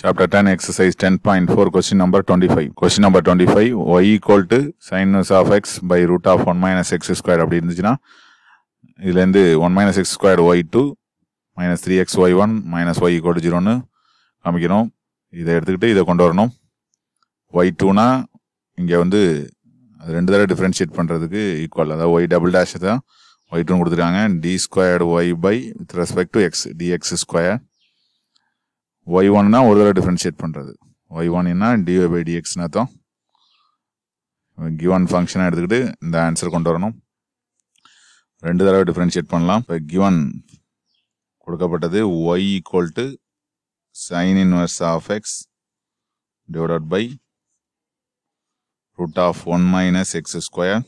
chapter ten exercise chapter 10 exercise 10.4 question number 25 question number 25 y equal to sinus of x by root of one minus x square அப்படி இருந்துச்சுன்னா இதுலேருந்து one minus x square y two minus three x y one minus y equal ஜீரோன்னு காமிக்கணும் இதை எடுத்துக்கிட்டு இதை கொண்டு வரணும் ஒய் டூனா இங்கே வந்து அது ரெண்டு தடவை டிஃப்ரென்ஷியேட் பண்ணுறதுக்கு ஈக்குவல் அதாவது ஒய் டபுள் டேஷ் தான் ஒய் டூன்னு கொடுத்துருக்காங்க d squared y by with respect to x dx square y ஒன்னா ஒரு தடவை டிஃப்ரென்ஷியேட் பண்ணுறது ஒய் ஒன்னா டிஒய் பை டிஎக்ஸ்னு அர்த்தம் கிவன் ஃபங்க்ஷனாக எடுத்துக்கிட்டு இந்த ஆன்சர் கொண்டு வரணும் ரெண்டு தடவை டிஃப்ரென்ஷியேட் பண்ணலாம் இப்போ கிவன் கொடுக்கப்பட்டது y equal to sine inverse of x divided by root of one minus x square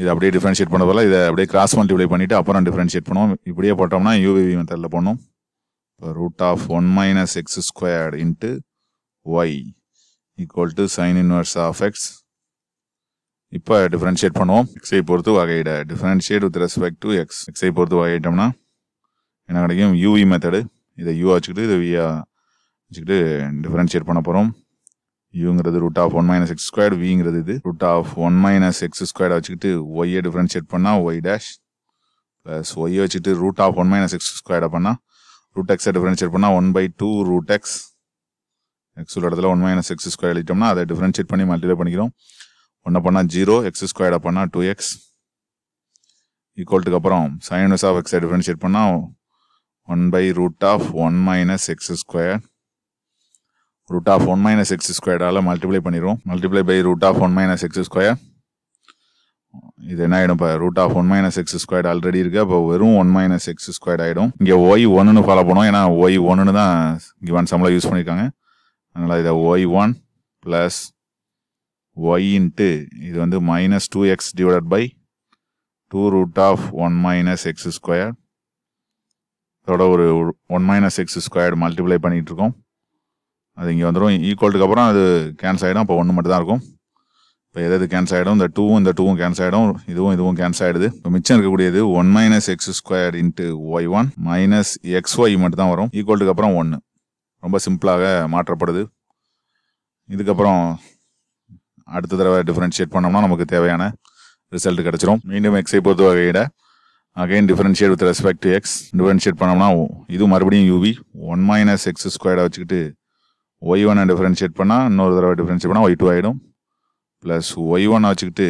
இது அப்படியே டிஃப்ரென்ஷியேட் பண்ண போல இதை அப்படியே கிராஸ் மல்டிப்ளை பண்ணிவிட்டு அப்புறம் டிஃப்ரென்ஷியேட் பண்ணுவோம் இப்படியே போட்டோம்னா யூவிவி மெத்தடில் போடணும் இப்போ root of one minus x squared into y equal to sine inverse of x இப்போ டிஃப்ரென்ஷியேட் பண்ணுவோம் எக்ஸை பொறுத்து வகையிட respect வித் ரெஸ்பெக்ட் x ஐ எக்ஸை பொறுத்து வகையிட்டோம்னா என்ன கிடைக்கும் யூவி மெத்தடு e இதை யூ வச்சுக்கிட்டு இதை differentiate வச்சுக்கிட்டு டிஃப்ரென்ஷியேட் u போகிறோம் யூங்கிறது root of one minus x squared விங்கிறது இது root of one minus x ஸ்கொயர்டை வச்சுக்கிட்டு ஒய்யை differentiate பண்ணால் ஒய் டேஷ் ப்ளஸ் y வச்சுட்டு root of one minus x squared பண்ணால் ரூட் எக்ஸை டிஃபரன்ஷியேட் பண்ணால் one by two root x எக்ஸோட இடத்துல ஒன் மைனஸ் எக்ஸ் ஸ்கொயர் எழுதிட்டோம்னா அதை டிஃபரன்ஷியேட் பண்ணி மல்டிஃபை பண்ணிக்கிறோம் ஒன்றை பண்ணால் ஜீரோ எக்ஸ் ஸ்கொயர்டை பண்ணால் டூ எக்ஸ் ஈக்குவல்ட்டுக்கு அப்புறம் சைனஸ் ஆஃப் எக்ஸை டிஃபரன்ஷியேட் பண்ணால் one by root of one minus x square root of one minus x ஸ்கொயர்டால் மல்டிப்ளை பண்ணிடுவோம் multiply by root of one minus x square இது என்ன ஆகிடும் இப்போ root of one minus x squared already இருக்குது அப்போ வெறும் ஒன் மைனஸ் எக்ஸ் ஸ்கொயர்ட் ஆயிடும் இங்கே ஒய் ஒன்றுன்னு ஃபாலோ பண்ணுவோம் ஏன்னா ஒய் ஒன்றுன்னு தான் கிவன் சம்பளம் யூஸ் பண்ணியிருக்காங்க அதனால இதை y one plus y into இது வந்து minus two x divided by two root of one minus x square இதோட ஒரு one minus x squared multiply இருக்கோம் அது இங்கே வந்துடும் ஈக்குவல்டுக்கு அப்புறம் அது கேன்சல் ஆகிடும் அப்போ ஒன்று மட்டும் தான் இருக்கும் இப்போ எதாவது கேன்சல் ஆகிடும் இந்த டூவும் இந்த டூவும் கேன்சல் ஆகிடும் இதுவும் இதுவும் கேன்சல் ஆகிடுது இப்போ மிச்சம் இருக்கக்கூடியது one minus x square into y one minus x y மட்டும் தான் வரும் ஈக்குவல்டுக்கு அப்புறம் ஒன்று ரொம்ப சிம்பிளாக மாற்றப்படுது இதுக்கப்புறம் அடுத்த தடவை டிஃப்ரென்ஷியேட் பண்ணோம்னா நமக்கு தேவையான ரிசல்ட் கிடச்சிரும் மீண்டும் எக்ஸை பொறுத்த வகையிட again differentiate with respect to x differentiate பண்ணோம்னா இது மறுபடியும் யூவி ஒன் மைனஸ் எக்ஸ் ஸ்கொயரை வச்சுக்கிட்டு ஒய் ஒன்னை டிஃப்ரென்ஷியேட் பண்ணால் இன்னொரு தடவை டிஃப்ரென்ஷியேட் பண்ணால் ஒய் டூ ஆகிடும் ப்ளஸ் ஒய் ஒன் வச்சுக்கிட்டு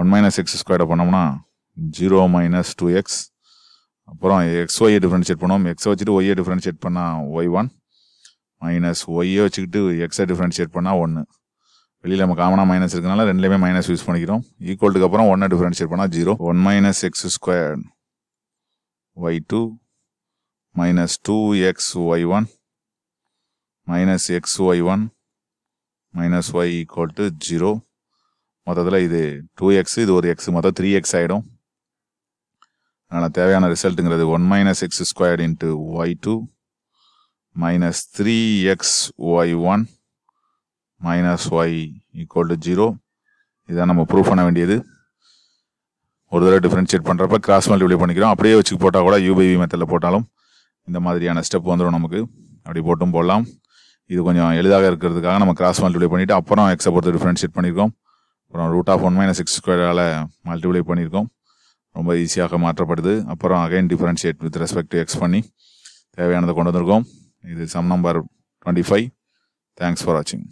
ஒன் மைனஸ் எக்ஸ் ஸ்கொயர்டை பண்ணோம்னா ஜீரோ மைனஸ் டூ எக்ஸ் அப்புறம் எக்ஸ் ஒய் டிஃப்ரென்ஷியேட் பண்ணுவோம் எக்ஸை வச்சுட்டு ஒய்யை டிஃப்ரென்ஷியேட் பண்ணால் ஒய் ஒன் மைனஸ் ஒய்யை வச்சுக்கிட்டு எக்ஸை டிஃப்ரென்ஷியேட் பண்ணால் ஒன்று வெளியில் நம்ம காமனாக மைனஸ் இருக்கனால ரெண்டுலேயுமே மைனஸ் யூஸ் பண்ணிக்கிறோம் ஈக்குவல்டுக்கு அப்புறம் ஒன்னை டிஃப்ரென்ஷியேட் பண்ணால் zero one minus x square y two minus two x y one minus x y one minus y equal to zero மொத்தத்தில் இது டூ எக்ஸ் இது ஒரு எக்ஸ் மொத்தம் த்ரீ எக்ஸ் ஆகிடும் அதனால் தேவையான ரிசல்ட்டுங்கிறது one minus x squared into y two minus three x y one minus y equal to zero இதான் நம்ம ப்ரூவ் பண்ண வேண்டியது ஒரு தடவை டிஃப்ரென்ஷியேட் பண்ணுறப்ப கிராஸ் மல்டிப்ளை பண்ணிக்கிறோம் அப்படியே வச்சு போட்டால் கூட யூபிவி மெத்தடில் போட்டாலும் இந்த மாதிரியான ஸ்டெப் வந்துடும் நமக்கு அப்படி போட்டும் போடலாம் இது கொஞ்சம் எளிதாக இருக்கிறதுக்காக நம்ம கிராஸ் மல்டிப்ளை பண்ணிட்டு அப்புறம் எக்ஸை பொறுத்து டிஃப்ரென்ஷியேட் பண்ணியிருக்கோம் அப்புறம் root of one minus x ஸ்கொயரால் மல்டிப்ளை பண்ணியிருக்கோம் ரொம்ப ஈஸியாக மாற்றப்படுது அப்புறம் again differentiate with respect to x பண்ணி தேவையானதை கொண்டு வந்திருக்கோம் இது sum number twenty five thanks for வாட்சிங்